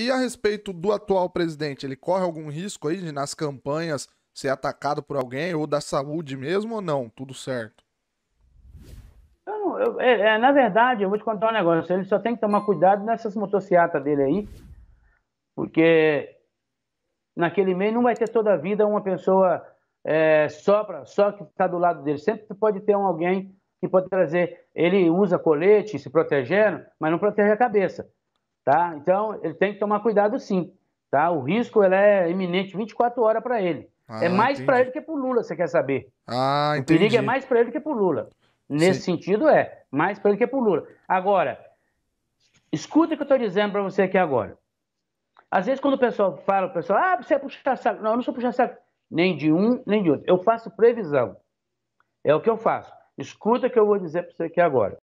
E a respeito do atual presidente, ele corre algum risco aí de nas campanhas ser atacado por alguém ou da saúde mesmo ou não? Tudo certo? Não, eu, é, é, na verdade, eu vou te contar um negócio. Ele só tem que tomar cuidado nessas motocicletas dele aí, porque naquele meio não vai ter toda a vida uma pessoa é, só, pra, só que está do lado dele. Sempre pode ter um alguém que pode trazer. Ele usa colete, se protegendo, mas não protege a cabeça tá? Então, ele tem que tomar cuidado sim, tá? O risco ele é iminente 24 horas para ele. É ah, é mais para ele que para o Lula, você quer saber. Ah, entendi. O perigo é mais para ele que para o Lula. Nesse sim. sentido, é. Mais para ele que para o Lula. Agora, escuta o que eu estou dizendo para você aqui agora. Às vezes, quando o pessoal fala, o pessoal, ah, você é puxar saco. Não, eu não sou puxar saco nem de um, nem de outro. Eu faço previsão. É o que eu faço. Escuta o que eu vou dizer para você aqui agora.